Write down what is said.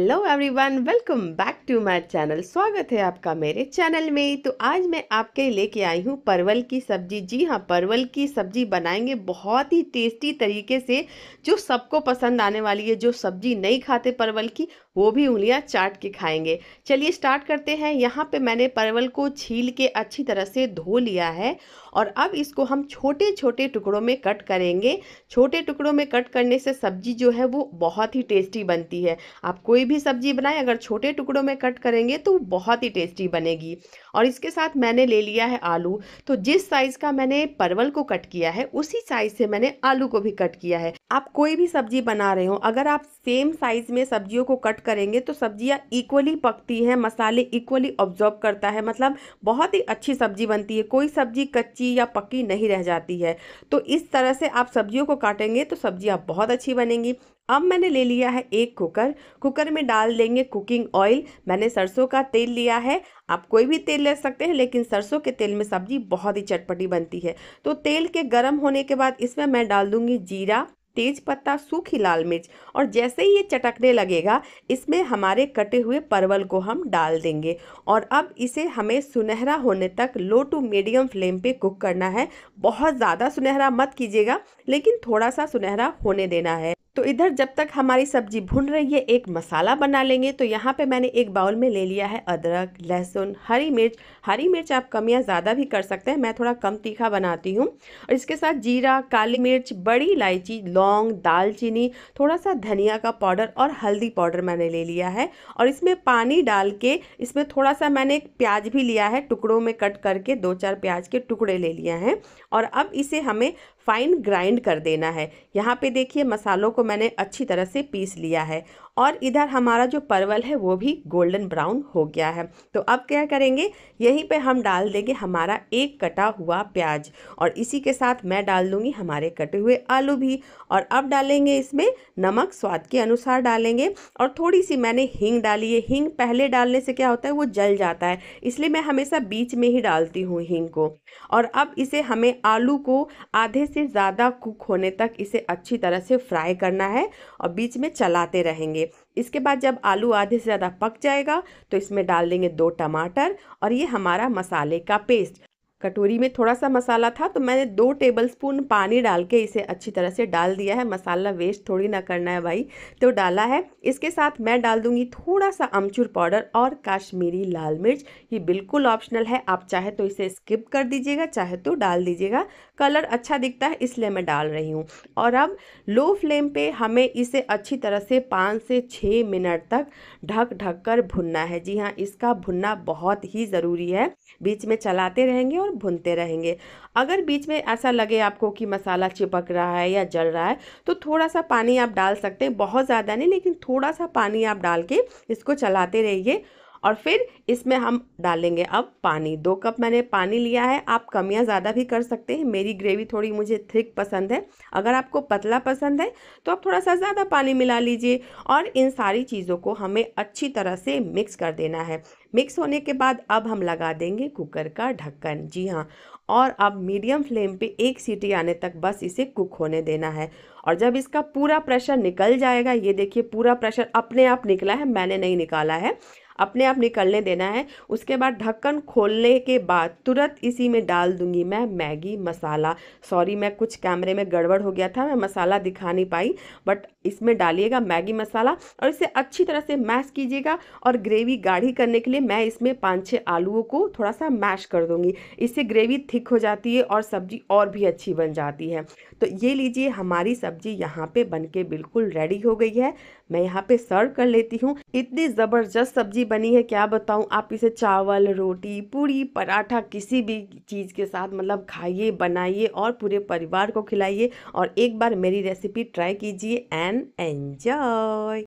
hello everyone welcome back to my channel स्वागत है आपका मेरे चैनल में तो आज मैं आपके लेके आई हूँ परवल की सब्जी जी हाँ परवल की सब्जी बनाएंगे बहुत ही टेस्टी तरीके से जो सबको पसंद आने वाली है जो सब्जी नहीं खाते परवल की वो भी उंगलियाँ चाट के खाएंगे चलिए स्टार्ट करते हैं यहाँ पे मैंने परवल को छील के अच्छी तरह से धो लिया है और अब इसको हम छोटे छोटे टुकड़ों में कट करेंगे छोटे टुकड़ों में कट करने से सब्जी जो है वो बहुत ही टेस्टी बनती है आप कोई भी सब्जी बनाएं अगर छोटे टुकड़ों में कट करेंगे तो बहुत ही टेस्टी बनेगी और इसके साथ मैंने ले लिया है आलू तो जिस साइज़ का मैंने परवल को कट किया है उसी साइज़ से मैंने आलू को भी कट किया है आप कोई भी सब्जी बना रहे हो अगर आप सेम साइज़ में सब्जियों को कट कट करेंगे तो सब्जियां इक्वली पकती हैं मसाले इक्वली ऑब्जॉर्व करता है मतलब बहुत ही अच्छी सब्जी बनती है कोई सब्जी कच्ची या पक्की नहीं रह जाती है तो इस तरह से आप सब्जियों को काटेंगे तो सब्जियाँ बहुत अच्छी बनेंगी अब मैंने ले लिया है एक कुकर कुकर में डाल देंगे कुकिंग ऑयल मैंने सरसों का तेल लिया है आप कोई भी तेल ले सकते हैं लेकिन सरसों के तेल में सब्जी बहुत ही चटपटी बनती है तो तेल के गर्म होने के बाद इसमें मैं डाल दूंगी जीरा तेज पत्ता सूखी लाल मिर्च और जैसे ही ये चटकने लगेगा इसमें हमारे कटे हुए परवल को हम डाल देंगे और अब इसे हमें सुनहरा होने तक लो टू मीडियम फ्लेम पे कुक करना है बहुत ज़्यादा सुनहरा मत कीजिएगा लेकिन थोड़ा सा सुनहरा होने देना है तो इधर जब तक हमारी सब्जी भुन रही है एक मसाला बना लेंगे तो यहाँ पे मैंने एक बाउल में ले लिया है अदरक लहसुन हरी मिर्च हरी मिर्च आप कम या ज़्यादा भी कर सकते हैं मैं थोड़ा कम तीखा बनाती हूँ और इसके साथ जीरा काली मिर्च बड़ी इलायची लौंग दालचीनी थोड़ा सा धनिया का पाउडर और हल्दी पाउडर मैंने ले लिया है और इसमें पानी डाल के इसमें थोड़ा सा मैंने एक प्याज भी लिया है टुकड़ों में कट करके दो चार प्याज के टुकड़े ले लिए हैं और अब इसे हमें फाइन ग्राइंड कर देना है यहाँ पे देखिए मसालों को मैंने अच्छी तरह से पीस लिया है और इधर हमारा जो परवल है वो भी गोल्डन ब्राउन हो गया है तो अब क्या करेंगे यहीं पे हम डाल देंगे हमारा एक कटा हुआ प्याज और इसी के साथ मैं डाल दूँगी हमारे कटे हुए आलू भी और अब डालेंगे इसमें नमक स्वाद के अनुसार डालेंगे और थोड़ी सी मैंने हींग डाली है हींग पहले डालने से क्या होता है वो जल जाता है इसलिए मैं हमेशा बीच में ही डालती हूँ हींग को और अब इसे हमें आलू को आधे से से ज़्यादा कुक होने तक इसे अच्छी तरह से फ्राई करना है और बीच में चलाते रहेंगे इसके बाद जब आलू आधे से ज़्यादा पक जाएगा तो इसमें डाल देंगे दो टमाटर और ये हमारा मसाले का पेस्ट कटोरी में थोड़ा सा मसाला था तो मैंने दो टेबलस्पून पानी डाल के इसे अच्छी तरह से डाल दिया है मसाला वेस्ट थोड़ी ना करना है भाई तो डाला है इसके साथ मैं डाल दूंगी थोड़ा सा अमचूर पाउडर और काश्मीरी लाल मिर्च ये बिल्कुल ऑप्शनल है आप चाहे तो इसे स्किप कर दीजिएगा चाहे तो डाल दीजिएगा कलर अच्छा दिखता है इसलिए मैं डाल रही हूँ और अब लो फ्लेम पर हमें इसे अच्छी तरह से पाँच से छः मिनट तक ढक ढक कर भुनना है जी हाँ इसका भुनना बहुत ही ज़रूरी है बीच में चलाते रहेंगे और और भूनते रहेंगे अगर बीच में ऐसा लगे आपको कि मसाला चिपक रहा है या जल रहा है तो थोड़ा सा पानी आप डाल सकते हैं बहुत ज़्यादा नहीं लेकिन थोड़ा सा पानी आप डाल के इसको चलाते रहिए और फिर इसमें हम डालेंगे अब पानी दो कप मैंने पानी लिया है आप कम या ज़्यादा भी कर सकते हैं मेरी ग्रेवी थोड़ी मुझे थिक पसंद है अगर आपको पतला पसंद है तो आप थोड़ा सा ज़्यादा पानी मिला लीजिए और इन सारी चीज़ों को हमें अच्छी तरह से मिक्स कर देना है मिक्स होने के बाद अब हम लगा देंगे कुकर का ढक्कन जी हाँ और अब मीडियम फ्लेम पे एक सीटी आने तक बस इसे कुक होने देना है और जब इसका पूरा प्रेशर निकल जाएगा ये देखिए पूरा प्रेशर अपने आप निकला है मैंने नहीं निकाला है अपने आप निकलने देना है उसके बाद ढक्कन खोलने के बाद तुरंत इसी में डाल दूंगी मैं मैगी मसाला सॉरी मैं कुछ कैमरे में गड़बड़ हो गया था मैं मसाला दिखा नहीं पाई बट इसमें डालिएगा मैगी मसाला और इसे अच्छी तरह से मैश कीजिएगा और ग्रेवी गाढ़ी करने के लिए मैं इसमें पाँच छः आलूओं को थोड़ा सा मैश कर दूँगी इससे ग्रेवी थिक हो जाती है और सब्जी और भी अच्छी बन जाती है तो ये लीजिए हमारी सब्जी यहाँ पे बनके बिल्कुल रेडी हो गई है मैं यहाँ पे सर्व कर लेती हूँ इतनी ज़बरदस्त सब्जी बनी है क्या बताऊँ आप इसे चावल रोटी पूरी पराठा किसी भी चीज़ के साथ मतलब खाइए बनाइए और पूरे परिवार को खिलाइए और एक बार मेरी रेसिपी ट्राई कीजिए एंड एन्जॉय